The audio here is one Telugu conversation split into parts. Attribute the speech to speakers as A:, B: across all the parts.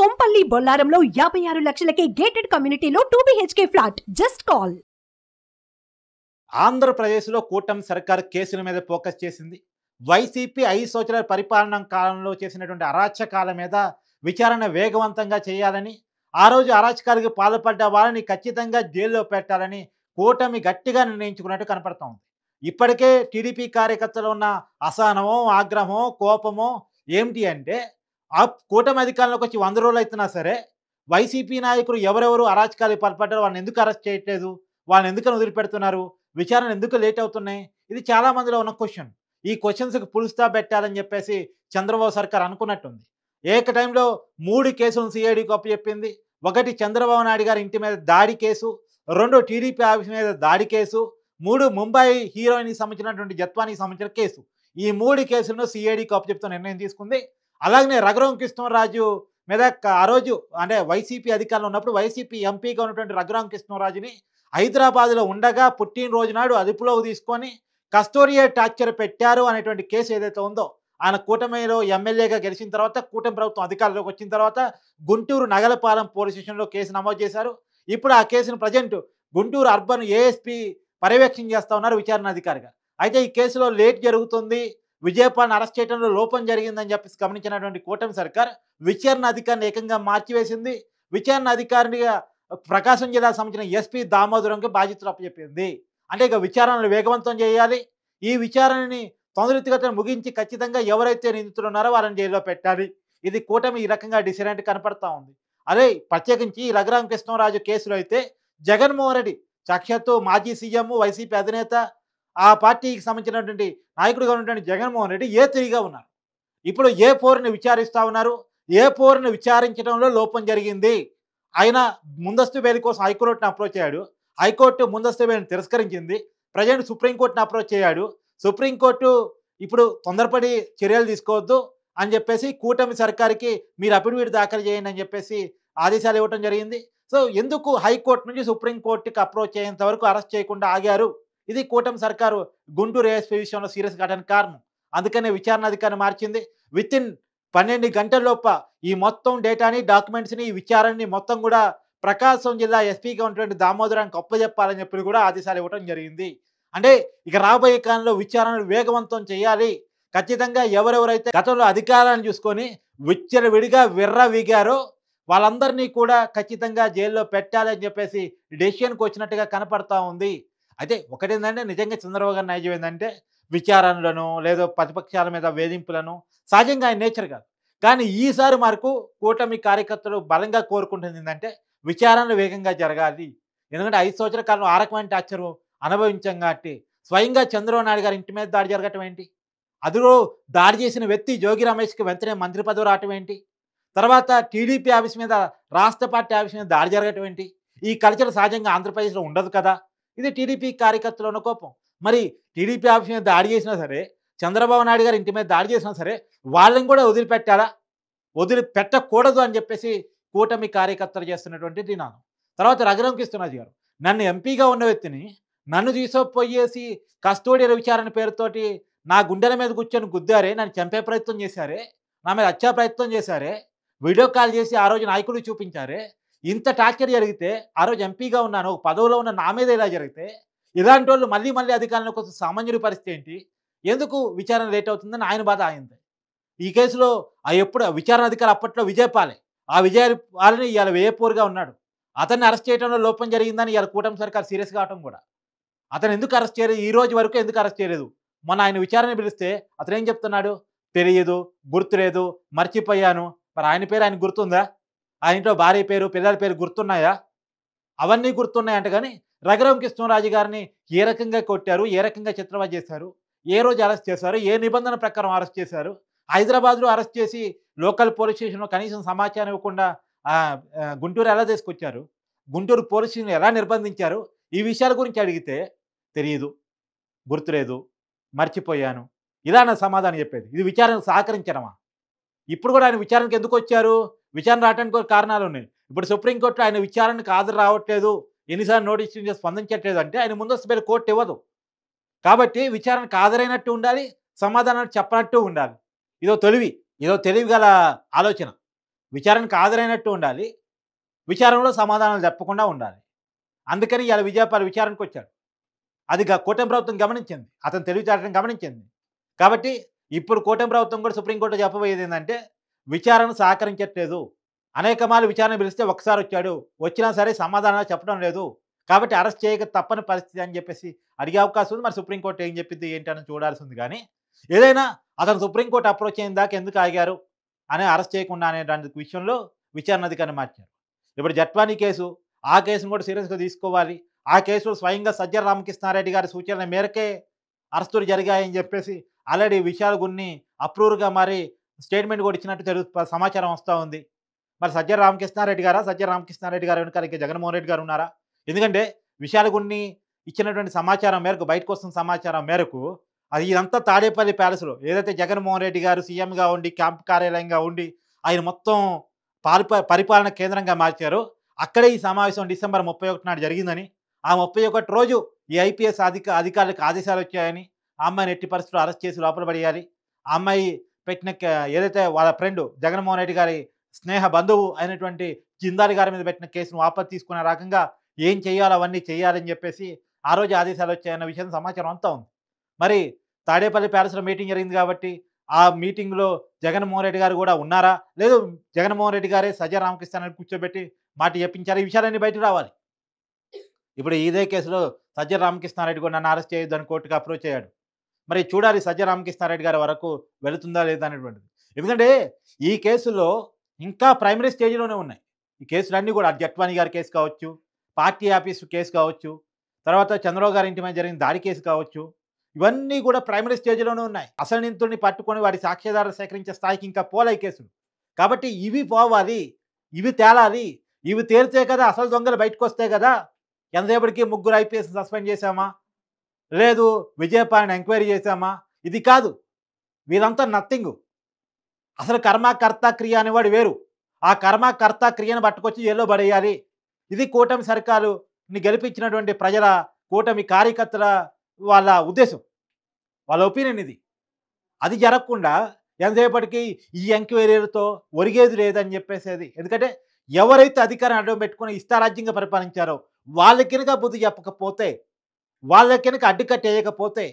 A: కొంపల్లి బొల్లారంలో యాభై ఆరు లక్షలకే గేటెడ్ కమ్యూనిటీలో two BHK flat just call ఆంధ్రప్రదేశ్లో కూటమి సర్కార్ కేసుల మీద ఫోకస్ చేసింది వైసీపీ ఐదు సంవత్సరాల పరిపాలన కాలంలో చేసినటువంటి అరాచకాల మీద విచారణ వేగవంతంగా చేయాలని ఆ రోజు అరాచకాలకు పాల్పడ్డ వారిని ఖచ్చితంగా జైల్లో పెట్టాలని కూటమి గట్టిగా నిర్ణయించుకున్నట్టు కనపడతా ఇప్పటికే టీడీపీ కార్యకర్తలు ఉన్న అసహనమో ఆగ్రహమో కోపమో ఏమిటి అంటే ఆ కూటమి అధికారంలోకి వచ్చి వంద రోజులు అవుతున్నా సరే వైసీపీ నాయకులు ఎవరెవరు అరాచకాలు పాల్పడ్డారు వాళ్ళని ఎందుకు అరెస్ట్ చేయట్లేదు వాళ్ళని ఎందుకని వదిలిపెడుతున్నారు విచారణ ఎందుకు లేట్ అవుతున్నాయి ఇది చాలా మందిలో ఉన్న క్వశ్చన్ ఈ క్వశ్చన్స్కి పులుస్తా పెట్టాలని చెప్పేసి చంద్రబాబు సర్కార్ అనుకున్నట్టుంది ఏక టైంలో మూడు కేసులను సిఐడికి అప్పచెప్పింది ఒకటి చంద్రబాబు నాయుడు గారి ఇంటి మీద దాడి కేసు రెండు టీడీపీ ఆఫీస్ మీద దాడి కేసు మూడు ముంబై హీరోయిన్కి సంబంధించినటువంటి జత్వానికి సంబంధించిన కేసు ఈ మూడు కేసులను సిఐడికి అప్పచెప్తూ నిర్ణయం తీసుకుంది అలాగనే రఘురాం కృష్ణరాజు మీద ఆ రోజు అంటే వైసీపీ అధికారంలో ఉన్నప్పుడు వైసీపీ ఎంపీగా ఉన్నటువంటి రఘురాం కృష్ణరాజుని హైదరాబాద్లో ఉండగా పుట్టినరోజు నాడు అదుపులో తీసుకొని కస్తూరియే టార్చర్ పెట్టారు అనేటువంటి కేసు ఏదైతే ఉందో ఆయన కూటమిలో ఎమ్మెల్యేగా గెలిచిన తర్వాత కూటమి ప్రభుత్వం అధికారంలోకి వచ్చిన తర్వాత గుంటూరు నగలపాలెం పోలీస్ స్టేషన్లో కేసు నమోదు చేశారు ఇప్పుడు ఆ కేసును ప్రజెంట్ గుంటూరు అర్బన్ ఏఎస్పీ పర్యవేక్షణ చేస్తూ ఉన్నారు విచారణ అధికారిగా అయితే ఈ కేసులో లేట్ జరుగుతుంది విజయపాల్ అరెస్ట్ చేయడంలో లోపం జరిగిందని చెప్పేసి గమనించినటువంటి కూటమి సర్కార్ విచారణ అధికారిని ఏకంగా మార్చివేసింది విచారణ అధికారినిగా ప్రకాశం జిల్లాకు సంబంధించిన ఎస్పీ దామోదరంకి బాధ్యతలు అప్పచెప్పింది అంటే ఇక విచారణలు వేగవంతం చేయాలి ఈ విచారణని తొందరగతిగా ముగించి ఖచ్చితంగా ఎవరైతే నిందితులు ఉన్నారో వారిని జైల్లో పెట్టాలి ఇది కూటమి ఈ రకంగా డిసిడెంట్ కనపడతా ఉంది అదే ప్రత్యేకించి రఘురామ కృష్ణరాజు కేసులో అయితే జగన్మోహన్ రెడ్డి సాక్షాత్తు మాజీ సీఎం వైసీపీ అధినేత ఆ పార్టీకి సంబంధించినటువంటి నాయకుడిగా ఉన్నటువంటి జగన్మోహన్ రెడ్డి ఏ త్రీగా ఉన్నారు ఇప్పుడు ఏ ఫోర్ని విచారిస్తూ ఉన్నారు ఏ ఫోర్ని విచారించడంలో లోపం జరిగింది ఆయన ముందస్తు బెయిల్ కోసం హైకోర్టును అప్రోచ్ అయ్యాడు హైకోర్టు ముందస్తు బెయిల్ని తిరస్కరించింది ప్రజెంట్ సుప్రీంకోర్టును అప్రోచ్ అయ్యాడు సుప్రీంకోర్టు ఇప్పుడు తొందరపడి చర్యలు తీసుకోవద్దు అని చెప్పేసి కూటమి సర్కార్కి మీరు అఫిడవిట్ దాఖలు చేయండి అని చెప్పేసి ఆదేశాలు ఇవ్వడం జరిగింది సో ఎందుకు హైకోర్టు నుంచి సుప్రీంకోర్టుకి అప్రోచ్ అయ్యేంత వరకు అరెస్ట్ చేయకుండా ఆగారు ఇది కూటమి సర్కారు గుంటూరు ఏఎస్పీ విషయంలో సీరియస్ కావడానికి కారణం అందుకనే విచారణ అధికారిని మార్చింది విత్ ఇన్ పన్నెండు గంటల్లోప ఈ మొత్తం డేటాని డాక్యుమెంట్స్ని ఈ విచారణని మొత్తం కూడా ప్రకాశం జిల్లా ఎస్పీగా ఉన్నటువంటి దామోదరానికి అప్పచెప్పాలని చెప్పి కూడా ఆదేశాలు ఇవ్వడం జరిగింది అంటే ఇక రాబోయే కాలంలో విచారణను వేగవంతం చేయాలి ఖచ్చితంగా ఎవరెవరైతే గతంలో అధికారాన్ని చూసుకొని విడిగా విర్ర వీగారో వాళ్ళందరినీ కూడా ఖచ్చితంగా జైల్లో పెట్టాలని చెప్పేసి డెసిషన్కి వచ్చినట్టుగా కనపడతా ఉంది అయితే ఒకటేందంటే నిజంగా చంద్రబాబు గారి నైజం ఏంటంటే విచారణలను లేదా ప్రతిపక్షాల మీద వేధింపులను సహజంగా ఆయన నేచర్ కాదు కానీ ఈసారి మరకు కూటమి కార్యకర్తలు బలంగా కోరుకుంటుంది ఏంటంటే విచారణలు వేగంగా జరగాలి ఎందుకంటే ఐదు సంవత్సరాల కాలం ఆరకమైన టార్చర్ అనుభవించాం కాబట్టి స్వయంగా చంద్రబాబు నాయుడు గారి ఇంటి మీద దాడి జరగటం ఏంటి అదిలో దాడి చేసిన వ్యక్తి జోగి రమేష్కి వెంటనే మంత్రి పదవి రావటం ఏంటి తర్వాత టీడీపీ ఆఫీస్ మీద రాష్ట్ర పార్టీ ఆఫీస్ మీద దాడి జరగటం ఏంటి ఈ కల్చర్ సహజంగా ఆంధ్రప్రదేశ్లో ఉండదు కదా ఇది టీడీపీ కార్యకర్తలు ఉన్న కోపం మరి టీడీపీ ఆఫీస్ మీద దాడి చేసినా సరే చంద్రబాబు నాయుడు గారు ఇంటి మీద దాడి చేసినా సరే వాళ్ళని కూడా వదిలిపెట్టాలా వదిలిపెట్టకూడదు అని చెప్పేసి కూటమి కార్యకర్తలు చేస్తున్నటువంటి దినానం తర్వాత రఘురామ కృష్ణరాజు గారు నన్ను ఎంపీగా ఉన్న వ్యక్తిని నన్ను తీసుకుపోయేసి కస్టోడియల్ విచారణ పేరుతోటి నా గుండెల మీద కూర్చొని గుద్దారే నన్ను చంపే ప్రయత్నం చేశారే నా మీద హత్యా ప్రయత్నం చేశారే వీడియో కాల్ చేసి ఆ రోజు నాయకుడు చూపించారే ఇంత టార్చర్ జరిగితే ఆ రోజు ఎంపీగా ఉన్నాను ఒక పదవిలో ఉన్న నా మీద ఇలా జరిగితే ఇలాంటి వాళ్ళు మళ్ళీ మళ్ళీ అధికారుల కొంచెం సామాన్యుడి పరిస్థితి ఏంటి ఎందుకు విచారణ లేట్ అవుతుందని ఆయన బాధ ఆయింది ఈ కేసులో ఆ ఎప్పుడు విచారణ అధికారి అప్పట్లో విజయపాలే ఆ విజయ పాలని ఇవాళ వేయపూర్గా ఉన్నాడు అతన్ని అరెస్ట్ చేయడంలో లోపం జరిగిందని ఇవాళ కూటమి సర్కారు సీరియస్ కావడం కూడా అతను ఎందుకు అరెస్ట్ చేయలేదు ఈ రోజు వరకు ఎందుకు అరెస్ట్ చేయలేదు మొన్న ఆయన విచారణ పిలిస్తే అతను ఏం చెప్తున్నాడు తెలియదు గుర్తులేదు మర్చిపోయాను మరి ఆయన పేరు ఆయన గుర్తుందా ఆ ఇంట్లో భార్య పేరు పిల్లల పేరు గుర్తున్నాయా అవన్నీ గుర్తున్నాయంట కానీ రఘురామ్ కృష్ణరాజు గారిని ఏ రకంగా కొట్టారు ఏ రకంగా చిత్రవద చేశారు ఏ రోజు అరెస్ట్ చేశారు ఏ నిబంధన ప్రకారం అరెస్ట్ చేశారు హైదరాబాద్లో అరెస్ట్ చేసి లోకల్ పోలీస్ స్టేషన్లో కనీసం సమాచారం ఇవ్వకుండా గుంటూరు ఎలా తీసుకొచ్చారు గుంటూరు పోలీస్ స్టేషన్ ఎలా నిర్బంధించారు ఈ విషయాల గురించి అడిగితే తెలియదు గుర్తులేదు మర్చిపోయాను ఇలా నా సమాధానం చెప్పేది ఇది విచారణకు సహకరించడమా ఇప్పుడు కూడా ఆయన విచారణకు ఎందుకు వచ్చారు విచారణ రావడానికి కూడా కారణాలు ఉన్నాయి ఇప్పుడు సుప్రీంకోర్టులో ఆయన విచారణకు హాజరు రావట్లేదు ఎన్నిసార్లు నోటీస్ ఇచ్చి స్పందించట్లేదు అంటే ఆయన ముందస్తు పేరు కోర్టు ఇవ్వదు కాబట్టి విచారణకు హాజరైనట్టు ఉండాలి సమాధానాలు చెప్పనట్టు ఉండాలి ఇదో తొలివి ఇదో తెలివి గల ఆలోచన విచారణకు హాజరైనట్టు ఉండాలి విచారణలో సమాధానాలు చెప్పకుండా ఉండాలి అందుకని ఇలా విజయపాల విచారణకు వచ్చాడు అది కూటమి ప్రభుత్వం గమనించింది అతను తెలివితేటను గమనించింది కాబట్టి ఇప్పుడు కూటమి ప్రభుత్వం కూడా సుప్రీంకోర్టు చెప్పబోయేది ఏంటంటే విచారణ సహకరించట్లేదు అనేక మాలు విచారణ పిలిస్తే ఒకసారి వచ్చాడు వచ్చినా సరే సమాధానాలు చెప్పడం లేదు కాబట్టి అరెస్ట్ చేయక తప్పని పరిస్థితి అని చెప్పేసి అడిగే అవకాశం ఉంది మరి సుప్రీంకోర్టు ఏం చెప్పింది ఏంటని ఉంది కానీ ఏదైనా అతను సుప్రీంకోర్టు అప్రోచ్ అయిన దాకా ఎందుకు ఆగారు అనే అరెస్ట్ చేయకుండా అనేటువంటి విషయంలో విచారణ అధికారిని మార్చారు ఇప్పుడు జట్వానీ కేసు ఆ కేసును కూడా సీరియస్గా తీసుకోవాలి ఆ కేసులో స్వయంగా సజ్జల రామకృష్ణారెడ్డి గారి సూచనల మేరకే అరెస్టులు జరిగాయని చెప్పేసి ఆల్రెడీ విషయాలు గురిని అప్రూవ్గా మరి స్టేట్మెంట్ కూడా ఇచ్చినట్టు జరుగు సమాచారం వస్తూ ఉంది మరి సజ్జ రామకృష్ణారెడ్డి గారా సజ్జ రామకృష్ణారెడ్డి గారు వెనుక ఇంకా జగన్మోహన్ రెడ్డి గారు ఉన్నారా ఎందుకంటే విషయాల గురిని ఇచ్చినటువంటి సమాచారం మేరకు బయటకు వస్తున్న సమాచారం మేరకు అది ఇదంతా తాడేపల్లి ప్యాలెస్లో ఏదైతే జగన్మోహన్ రెడ్డి గారు సీఎంగా ఉండి క్యాంప్ కార్యాలయంగా ఉండి ఆయన మొత్తం పరిపాలన కేంద్రంగా మార్చారు అక్కడే ఈ సమావేశం డిసెంబర్ ముప్పై ఒకటి నాడు జరిగిందని ఆ ముప్పై ఒకటి రోజు ఈ ఐపీఎస్ అధిక అధికారులకు ఆదేశాలు వచ్చాయని ఆ అమ్మాయిని ఎట్టి పరిస్థితులు అరెస్ట్ చేసి లోపల పడేయాలి ఆ అమ్మాయి పెట్టిన ఏదైతే వాళ్ళ ఫ్రెండ్ జగన్మోహన్ రెడ్డి గారి స్నేహ బంధువు అయినటువంటి జిందారి గారి మీద పెట్టిన కేసును వాపస్ తీసుకునే రకంగా ఏం చేయాలో అవన్నీ చేయాలని చెప్పేసి ఆ రోజు ఆదేశాలు వచ్చాయన్న విషయం సమాచారం అంతా ఉంది మరి తాడేపల్లి ప్యాలెస్లో మీటింగ్ జరిగింది కాబట్టి ఆ మీటింగ్లో జగన్మోహన్ రెడ్డి గారు కూడా ఉన్నారా లేదు జగన్మోహన్ రెడ్డి గారే సజ అని కూర్చోబెట్టి మాట చెప్పించారు ఈ విషయాలన్నీ బయటకు రావాలి ఇప్పుడు ఇదే కేసులో సజ్జ రామకృష్ణారెడ్డి కూడా నన్ను అరెస్ట్ చేయొద్దని కోర్టుకు అప్రోచ్ అయ్యాడు మరి చూడాలి సజ్జ రామకృష్ణారెడ్డి గారి వరకు వెళుతుందా లేదా అనేటువంటిది ఎందుకంటే ఈ కేసులో ఇంకా ప్రైమరీ స్టేజ్లోనే ఉన్నాయి ఈ కేసులన్నీ కూడా జట్వాణి గారి కేసు కావచ్చు పార్టీ ఆఫీసు కేసు కావచ్చు తర్వాత చంద్రబాబు గారి ఇంటి మీద జరిగిన దాడి కేసు కావచ్చు ఇవన్నీ కూడా ప్రైమరీ స్టేజ్లోనే ఉన్నాయి అసలు నింతుడిని పట్టుకొని వాటి సాక్ష్యాధారాలు సేకరించే స్థాయికి ఇంకా పోలే కేసులు కాబట్టి ఇవి పోవాలి ఇవి తేలాలి ఇవి తేలితే కదా అసలు దొంగలు బయటకు వస్తే కదా ఎంతసేపటికి ముగ్గురు ఐపీఎస్ సస్పెండ్ చేశామా లేదు విజయపాలన ఎంక్వైరీ చేశామా ఇది కాదు వీరంతా నథింగ్ అసలు కర్మకర్త క్రియ అనేవాడు వేరు ఆ కర్మకర్త క్రియను పట్టుకొచ్చి ఏలో పడేయాలి ఇది కూటమి సర్కారుని గెలిపించినటువంటి ప్రజల కూటమి కార్యకర్తల వాళ్ళ ఉద్దేశం వాళ్ళ ఒపీనియన్ ఇది అది జరగకుండా ఎంతసేపటికి ఈ ఎంక్వైరీలతో ఒరిగేది లేదని చెప్పేసేది ఎందుకంటే ఎవరైతే అధికారం అడ్డం పెట్టుకుని ఇష్టారాజ్యంగా పరిపాలించారో వాళ్ళకి బుద్ధి చెప్పకపోతే వాళ్ళ కనుక అడ్డుకట్టేయకపోతే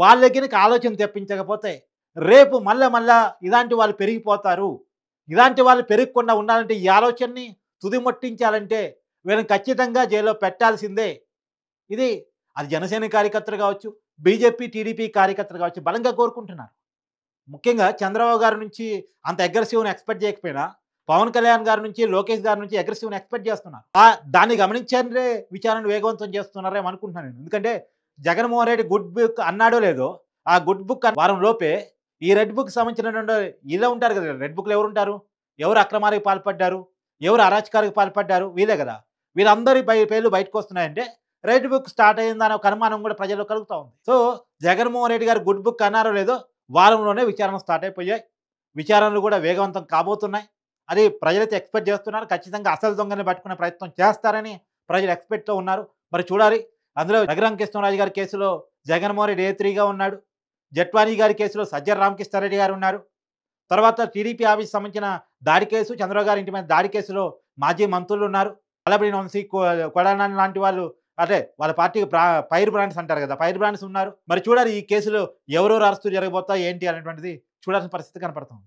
A: వాళ్ళ కనుక ఆలోచన తెప్పించకపోతే రేపు మళ్ళా మళ్ళా ఇలాంటి వాళ్ళు పెరిగిపోతారు ఇలాంటి వాళ్ళు పెరగకుండా ఉండాలంటే ఈ ఆలోచనని తుదిమొట్టించాలంటే వీళ్ళని ఖచ్చితంగా జైల్లో పెట్టాల్సిందే ఇది అది జనసేన కార్యకర్తలు కావచ్చు బీజేపీ టీడీపీ కార్యకర్తలు కావచ్చు బలంగా కోరుకుంటున్నారు ముఖ్యంగా చంద్రబాబు గారి నుంచి అంత అగ్రెసివ్ని ఎక్స్పెక్ట్ చేయకపోయినా పవన్ కళ్యాణ్ గారి నుంచి లోకేష్ గారి నుంచి అగ్రెసివ్ ఎక్స్పెక్ట్ చేస్తున్నారు దాన్ని గమనించారే విచారణ వేగవంతం చేస్తున్నారేమో అనుకుంటున్నాను నేను ఎందుకంటే జగన్మోహన్ రెడ్డి గుడ్ బుక్ అన్నాడో లేదో ఆ గుడ్ బుక్ వారం లోపే ఈ రెడ్ బుక్ సంబంధించిన ఇలా ఉంటారు కదా రెడ్ బుక్లు ఎవరు ఉంటారు ఎవరు అక్రమాలకు పాల్పడ్డారు ఎవరు అరాచకాలకు పాల్పడ్డారు వీలే కదా వీళ్ళందరి పేర్లు బయటకు వస్తున్నాయంటే రెడ్ బుక్ స్టార్ట్ అయ్యిందనే ఒక అనుమానం కూడా ప్రజల్లో కలుగుతూ ఉంది సో జగన్మోహన్ రెడ్డి గారు గుడ్ బుక్ అన్నారో లేదో వారంలోనే విచారణ స్టార్ట్ అయిపోయాయి విచారణలు కూడా వేగవంతం కాబోతున్నాయి అది ప్రజలైతే ఎక్స్పెక్ట్ చేస్తున్నారు ఖచ్చితంగా అసలు దొంగని పట్టుకునే ప్రయత్నం చేస్తారని ప్రజలు ఎక్స్పెక్ట్తో ఉన్నారు మరి చూడాలి అందులో రఘురామ కృష్ణరాజు గారి కేసులో జగన్మోహన్ రెడ్డి త్రీగా ఉన్నాడు జట్వానీ గారి కేసులో రామకృష్ణ రామకృష్ణారెడ్డి గారు ఉన్నారు తర్వాత టీడీపీ ఆఫీస్ సంబంధించిన దాడి కేసు చంద్రబాబు గారి ఇంటి మీద దాడి కేసులో మాజీ మంత్రులు ఉన్నారు కలబడి వంశీ కొడనాని లాంటి వాళ్ళు అంటే వాళ్ళ పార్టీకి ఫైర్ బ్రాండ్స్ అంటారు కదా ఫైర్ బ్రాండ్స్ ఉన్నారు మరి చూడాలి ఈ కేసులో ఎవరెవరు అరెస్టు జరగబోతా ఏంటి అనేటువంటిది చూడాల్సిన పరిస్థితి కనపడుతుంది